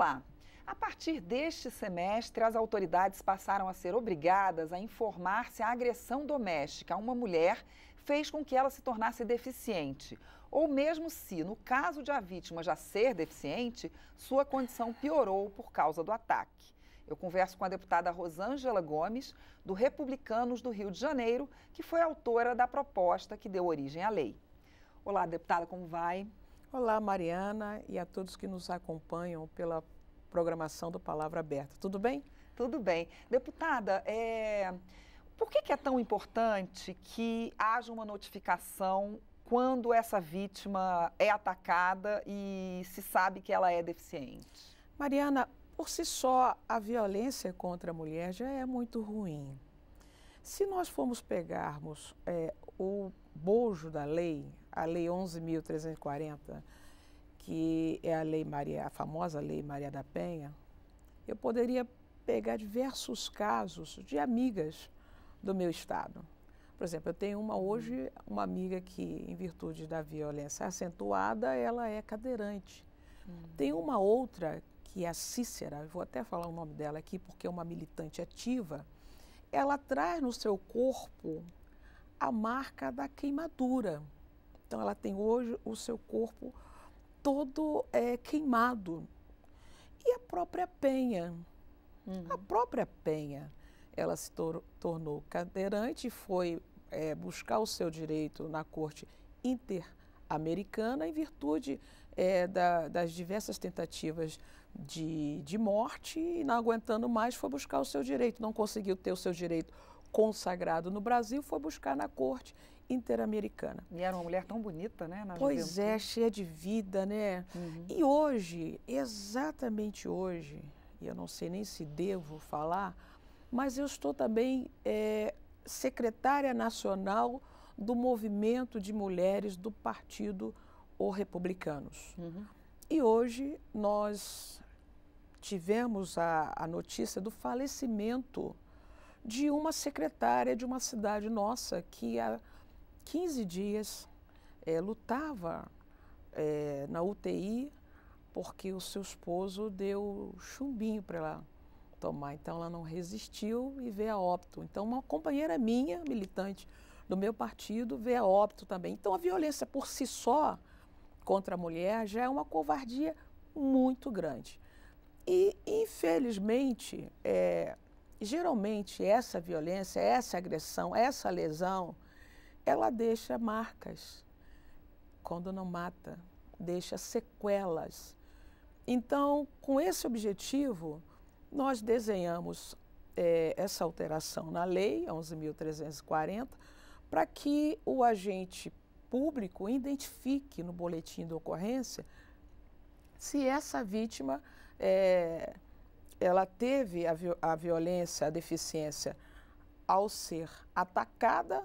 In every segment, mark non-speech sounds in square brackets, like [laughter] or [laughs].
lá. A partir deste semestre, as autoridades passaram a ser obrigadas a informar se a agressão doméstica a uma mulher fez com que ela se tornasse deficiente, ou mesmo se, no caso de a vítima já ser deficiente, sua condição piorou por causa do ataque. Eu converso com a deputada Rosângela Gomes, do Republicanos do Rio de Janeiro, que foi autora da proposta que deu origem à lei. Olá, deputada, como vai? Olá, Mariana, e a todos que nos acompanham pela programação do Palavra Aberta. Tudo bem? Tudo bem. Deputada, é... por que, que é tão importante que haja uma notificação quando essa vítima é atacada e se sabe que ela é deficiente? Mariana, por si só, a violência contra a mulher já é muito ruim. Se nós formos pegarmos é, o bojo da lei, a lei 11.340, que é a lei Maria, a famosa lei Maria da Penha, eu poderia pegar diversos casos de amigas do meu estado. Por exemplo, eu tenho uma hoje, uma amiga que, em virtude da violência acentuada, ela é cadeirante. Hum. Tem uma outra que é a Cícera, vou até falar o nome dela aqui porque é uma militante ativa, ela traz no seu corpo a marca da queimadura. Então, ela tem hoje o seu corpo todo é, queimado. E a própria Penha. Uhum. A própria Penha, ela se tor tornou cadeirante e foi é, buscar o seu direito na Corte Interamericana em virtude é, da, das diversas tentativas de, de morte e não aguentando mais foi buscar o seu direito. Não conseguiu ter o seu direito consagrado no Brasil, foi buscar na corte interamericana. E era uma mulher tão bonita, né? pois é, cheia de vida, né? Uhum. E hoje, exatamente hoje, e eu não sei nem se devo falar, mas eu estou também é, secretária nacional do movimento de mulheres do Partido Republicanos. Uhum. E hoje nós tivemos a, a notícia do falecimento de uma secretária de uma cidade nossa que há 15 dias é, lutava é, na UTI porque o seu esposo deu chumbinho para ela tomar. Então ela não resistiu e veio a óbito. Então uma companheira minha, militante do meu partido, veio a óbito também. Então a violência por si só contra a mulher já é uma covardia muito grande. E, infelizmente, é, geralmente essa violência, essa agressão, essa lesão, ela deixa marcas. Quando não mata, deixa sequelas. Então, com esse objetivo, nós desenhamos é, essa alteração na lei 11.340 para que o agente público identifique no boletim de ocorrência se essa vítima é, ela teve a, a violência, a deficiência, ao ser atacada.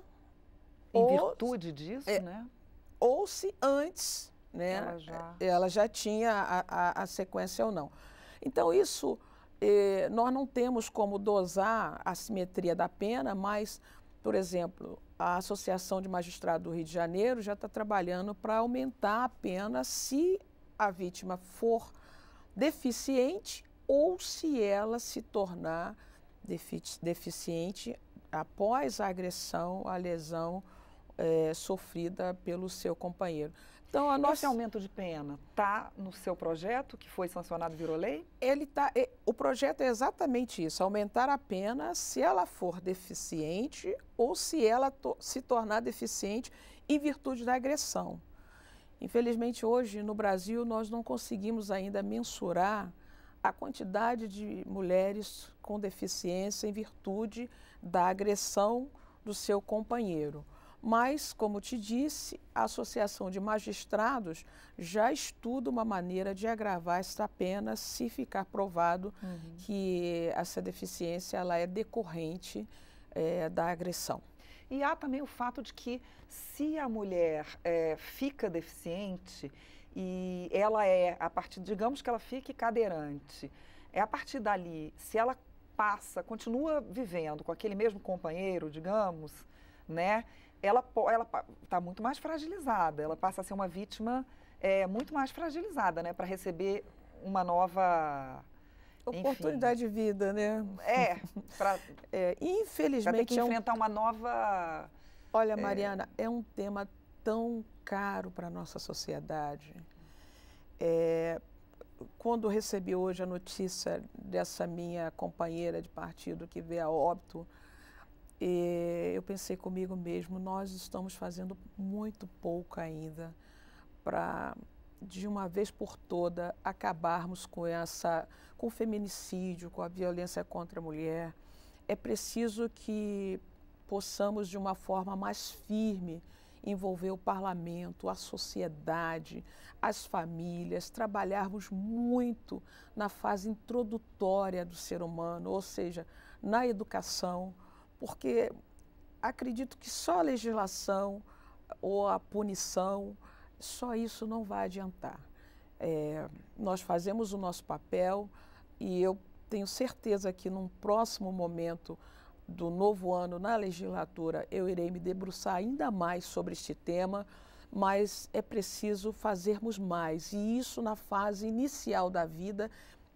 Em ou, virtude disso, é, né? Ou se antes né, ela, é, já... ela já tinha a, a, a sequência ou não. Então, isso eh, nós não temos como dosar a simetria da pena, mas, por exemplo, a Associação de Magistrados do Rio de Janeiro já está trabalhando para aumentar a pena se a vítima for deficiente ou se ela se tornar deficiente após a agressão, a lesão é, sofrida pelo seu companheiro. Então, a nossa... Esse aumento de pena está no seu projeto, que foi sancionado, virou lei? Ele tá, é, o projeto é exatamente isso, aumentar a pena se ela for deficiente ou se ela to, se tornar deficiente em virtude da agressão. Infelizmente, hoje, no Brasil, nós não conseguimos ainda mensurar a quantidade de mulheres com deficiência em virtude da agressão do seu companheiro. Mas, como te disse, a Associação de Magistrados já estuda uma maneira de agravar esta pena se ficar provado uhum. que essa deficiência ela é decorrente é, da agressão. E há também o fato de que se a mulher é, fica deficiente e ela é, a partir, digamos que ela fique cadeirante, é a partir dali, se ela passa, continua vivendo com aquele mesmo companheiro, digamos, né? Ela está muito mais fragilizada, ela passa a ser uma vítima é, muito mais fragilizada, né? Para receber uma nova Oportunidade Enfim. de vida, né? É, pra, [laughs] é infelizmente. Pra que enfrentar é um... uma nova. Olha, é, Mariana, é, é um tema tão caro para a nossa sociedade. É, quando recebi hoje a notícia dessa minha companheira de partido que veio a óbito, é, eu pensei comigo mesmo, nós estamos fazendo muito pouco ainda para de uma vez por toda acabarmos com essa com o feminicídio, com a violência contra a mulher. É preciso que possamos de uma forma mais firme envolver o parlamento, a sociedade, as famílias, trabalharmos muito na fase introdutória do ser humano, ou seja, na educação, porque acredito que só a legislação ou a punição só isso não vai adiantar. É, nós fazemos o nosso papel e eu tenho certeza que num próximo momento do novo ano na legislatura eu irei me debruçar ainda mais sobre este tema, mas é preciso fazermos mais e isso na fase inicial da vida,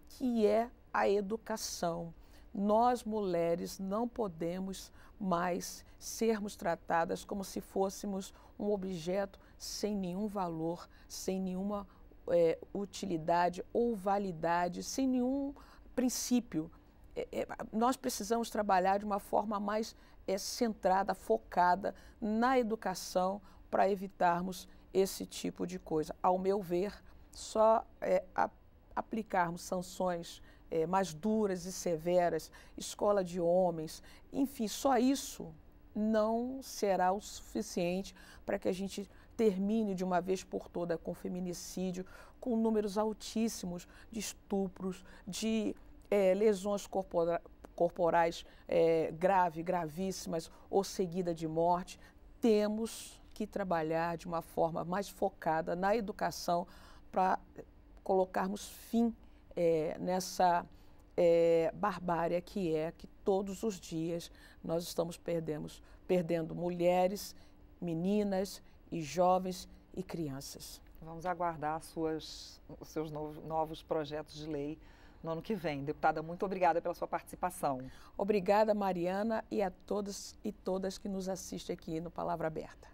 que é a educação. Nós mulheres não podemos mais sermos tratadas como se fôssemos um objeto sem nenhum valor, sem nenhuma é, utilidade ou validade, sem nenhum princípio. É, é, nós precisamos trabalhar de uma forma mais é, centrada, focada na educação para evitarmos esse tipo de coisa. Ao meu ver, só é, a, aplicarmos sanções é, mais duras e severas, escola de homens, enfim, só isso não será o suficiente para que a gente termine de uma vez por toda com feminicídio, com números altíssimos de estupros, de é, lesões corpora corporais é, grave, gravíssimas ou seguida de morte. Temos que trabalhar de uma forma mais focada na educação para colocarmos fim é, nessa é, barbárie que é que todos os dias nós estamos perdemos, perdendo mulheres, meninas, e jovens e crianças. Vamos aguardar suas, os seus novos, novos projetos de lei no ano que vem. Deputada, muito obrigada pela sua participação. Obrigada, Mariana, e a todos e todas que nos assistem aqui no Palavra Aberta.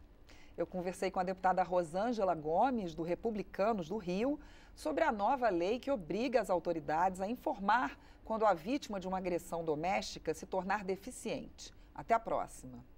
Eu conversei com a deputada Rosângela Gomes, do Republicanos do Rio, sobre a nova lei que obriga as autoridades a informar quando a vítima de uma agressão doméstica se tornar deficiente. Até a próxima.